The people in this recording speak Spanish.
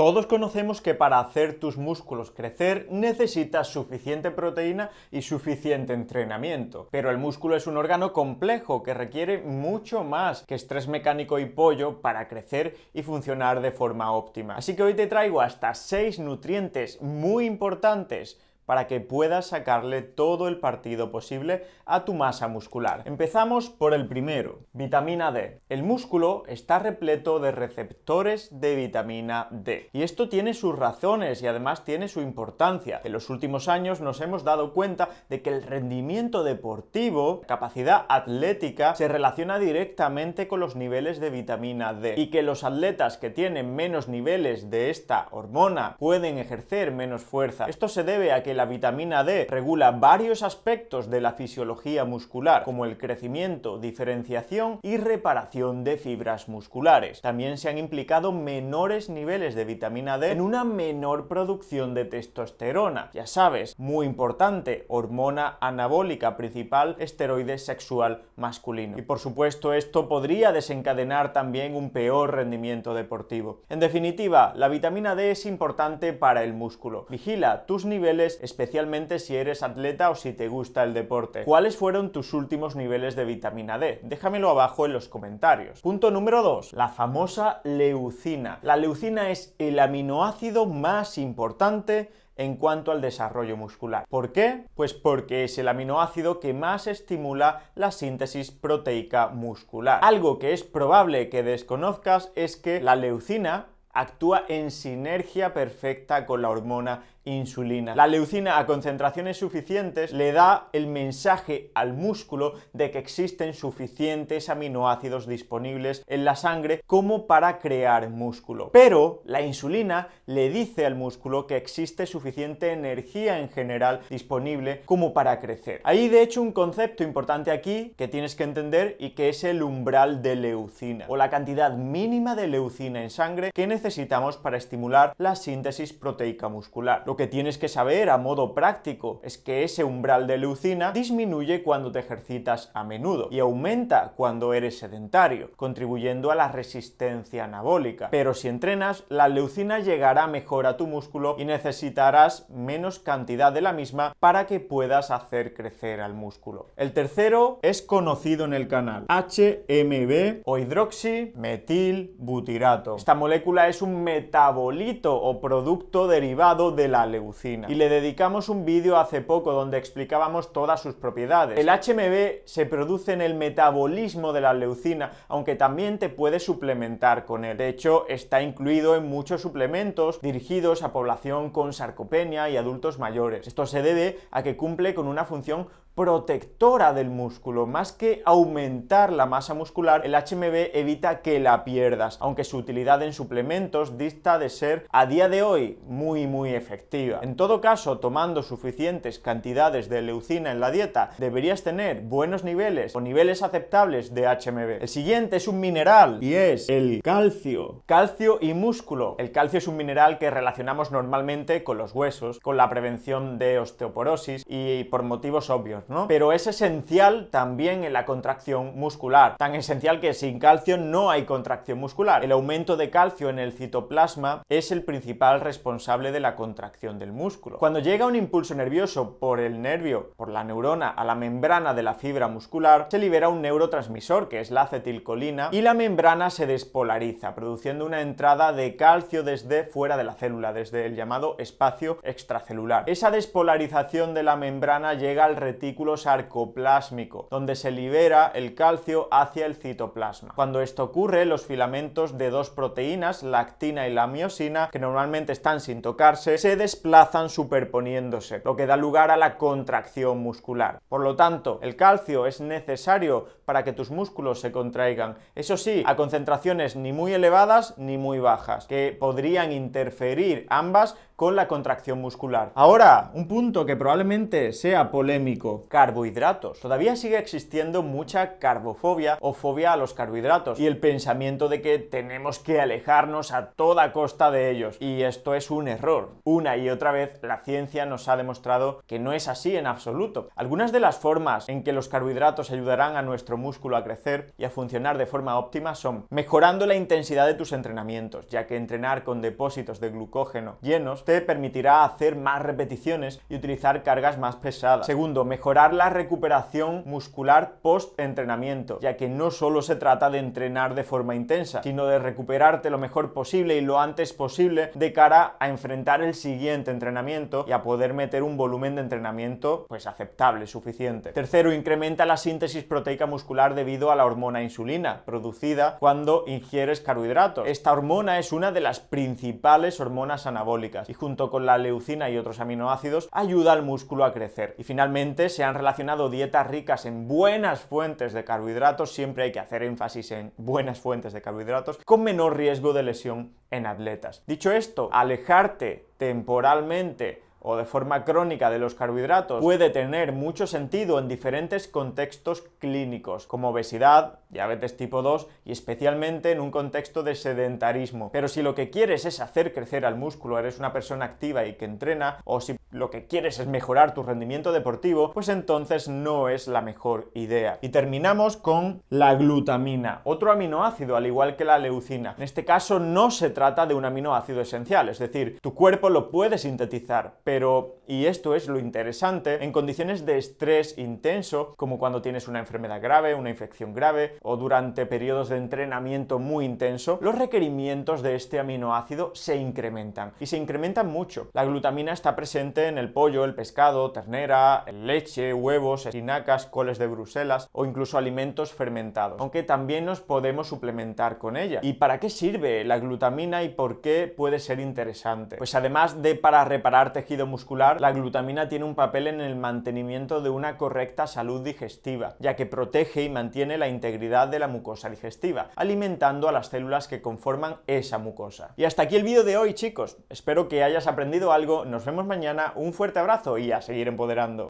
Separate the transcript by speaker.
Speaker 1: Todos conocemos que para hacer tus músculos crecer necesitas suficiente proteína y suficiente entrenamiento, pero el músculo es un órgano complejo que requiere mucho más que estrés mecánico y pollo para crecer y funcionar de forma óptima. Así que hoy te traigo hasta 6 nutrientes muy importantes para que puedas sacarle todo el partido posible a tu masa muscular. Empezamos por el primero, vitamina D. El músculo está repleto de receptores de vitamina D. Y esto tiene sus razones y además tiene su importancia. En los últimos años nos hemos dado cuenta de que el rendimiento deportivo, capacidad atlética, se relaciona directamente con los niveles de vitamina D y que los atletas que tienen menos niveles de esta hormona pueden ejercer menos fuerza. Esto se debe a que la vitamina D regula varios aspectos de la fisiología muscular, como el crecimiento, diferenciación y reparación de fibras musculares. También se han implicado menores niveles de vitamina D en una menor producción de testosterona. Ya sabes, muy importante, hormona anabólica principal, esteroide sexual masculino. Y por supuesto, esto podría desencadenar también un peor rendimiento deportivo. En definitiva, la vitamina D es importante para el músculo. Vigila tus niveles especialmente si eres atleta o si te gusta el deporte. ¿Cuáles fueron tus últimos niveles de vitamina D? Déjamelo abajo en los comentarios. Punto número 2. La famosa leucina. La leucina es el aminoácido más importante en cuanto al desarrollo muscular. ¿Por qué? Pues porque es el aminoácido que más estimula la síntesis proteica muscular. Algo que es probable que desconozcas es que la leucina actúa en sinergia perfecta con la hormona insulina. La leucina a concentraciones suficientes le da el mensaje al músculo de que existen suficientes aminoácidos disponibles en la sangre como para crear músculo. Pero la insulina le dice al músculo que existe suficiente energía en general disponible como para crecer. Hay de hecho un concepto importante aquí que tienes que entender y que es el umbral de leucina o la cantidad mínima de leucina en sangre que necesita necesitamos para estimular la síntesis proteica muscular. Lo que tienes que saber a modo práctico es que ese umbral de leucina disminuye cuando te ejercitas a menudo y aumenta cuando eres sedentario, contribuyendo a la resistencia anabólica. Pero si entrenas, la leucina llegará mejor a tu músculo y necesitarás menos cantidad de la misma para que puedas hacer crecer al músculo. El tercero es conocido en el canal, HMB o hidroximetilbutirato. Esta molécula es es un metabolito o producto derivado de la leucina. Y le dedicamos un vídeo hace poco donde explicábamos todas sus propiedades. El HMB se produce en el metabolismo de la leucina, aunque también te puedes suplementar con él. De hecho, está incluido en muchos suplementos dirigidos a población con sarcopenia y adultos mayores. Esto se debe a que cumple con una función protectora del músculo. Más que aumentar la masa muscular, el HMB evita que la pierdas, aunque su utilidad en suplementos dicta dista de ser a día de hoy muy muy efectiva. En todo caso, tomando suficientes cantidades de leucina en la dieta, deberías tener buenos niveles o niveles aceptables de HMB. El siguiente es un mineral y es el calcio. Calcio y músculo. El calcio es un mineral que relacionamos normalmente con los huesos, con la prevención de osteoporosis y por motivos obvios, ¿no? Pero es esencial también en la contracción muscular. Tan esencial que sin calcio no hay contracción muscular. El aumento de calcio en el citoplasma es el principal responsable de la contracción del músculo. Cuando llega un impulso nervioso por el nervio, por la neurona, a la membrana de la fibra muscular, se libera un neurotransmisor, que es la acetilcolina, y la membrana se despolariza, produciendo una entrada de calcio desde fuera de la célula, desde el llamado espacio extracelular. Esa despolarización de la membrana llega al retículo sarcoplásmico, donde se libera el calcio hacia el citoplasma. Cuando esto ocurre, los filamentos de dos proteínas, la actina y la miosina, que normalmente están sin tocarse, se desplazan superponiéndose, lo que da lugar a la contracción muscular. Por lo tanto, el calcio es necesario para que tus músculos se contraigan, eso sí, a concentraciones ni muy elevadas ni muy bajas, que podrían interferir ambas con la contracción muscular. Ahora, un punto que probablemente sea polémico, carbohidratos. Todavía sigue existiendo mucha carbofobia o fobia a los carbohidratos y el pensamiento de que tenemos que alejarnos a toda costa de ellos. Y esto es un error. Una y otra vez la ciencia nos ha demostrado que no es así en absoluto. Algunas de las formas en que los carbohidratos ayudarán a nuestro músculo a crecer y a funcionar de forma óptima son mejorando la intensidad de tus entrenamientos, ya que entrenar con depósitos de glucógeno llenos te permitirá hacer más repeticiones y utilizar cargas más pesadas. Segundo, mejorar la recuperación muscular post-entrenamiento, ya que no solo se trata de entrenar de forma intensa, sino de recuperarte lo mejor posible y lo antes posible de cara a enfrentar el siguiente entrenamiento y a poder meter un volumen de entrenamiento pues aceptable, suficiente. Tercero, incrementa la síntesis proteica muscular debido a la hormona insulina producida cuando ingieres carbohidratos. Esta hormona es una de las principales hormonas anabólicas y junto con la leucina y otros aminoácidos ayuda al músculo a crecer. Y finalmente se han relacionado dietas ricas en buenas fuentes de carbohidratos, siempre hay que hacer énfasis en buenas fuentes de carbohidratos, con menor riesgo de lesión en atletas. Dicho esto, alejarte temporalmente o de forma crónica de los carbohidratos puede tener mucho sentido en diferentes contextos clínicos, como obesidad, diabetes tipo 2 y especialmente en un contexto de sedentarismo. Pero si lo que quieres es hacer crecer al músculo, eres una persona activa y que entrena, o si lo que quieres es mejorar tu rendimiento deportivo, pues entonces no es la mejor idea. Y terminamos con la glutamina, otro aminoácido al igual que la leucina. En este caso no se trata de un aminoácido esencial, es decir, tu cuerpo lo puede sintetizar, pero, y esto es lo interesante, en condiciones de estrés intenso, como cuando tienes una enfermedad grave, una infección grave o durante periodos de entrenamiento muy intenso, los requerimientos de este aminoácido se incrementan y se incrementan mucho. La glutamina está presente en el pollo, el pescado, ternera, leche, huevos, espinacas, coles de Bruselas o incluso alimentos fermentados, aunque también nos podemos suplementar con ella. ¿Y para qué sirve la glutamina y por qué puede ser interesante? Pues además de para reparar tejido muscular, la glutamina tiene un papel en el mantenimiento de una correcta salud digestiva, ya que protege y mantiene la integridad de la mucosa digestiva, alimentando a las células que conforman esa mucosa. Y hasta aquí el vídeo de hoy, chicos. Espero que hayas aprendido algo. Nos vemos mañana. Un fuerte abrazo y a seguir empoderando.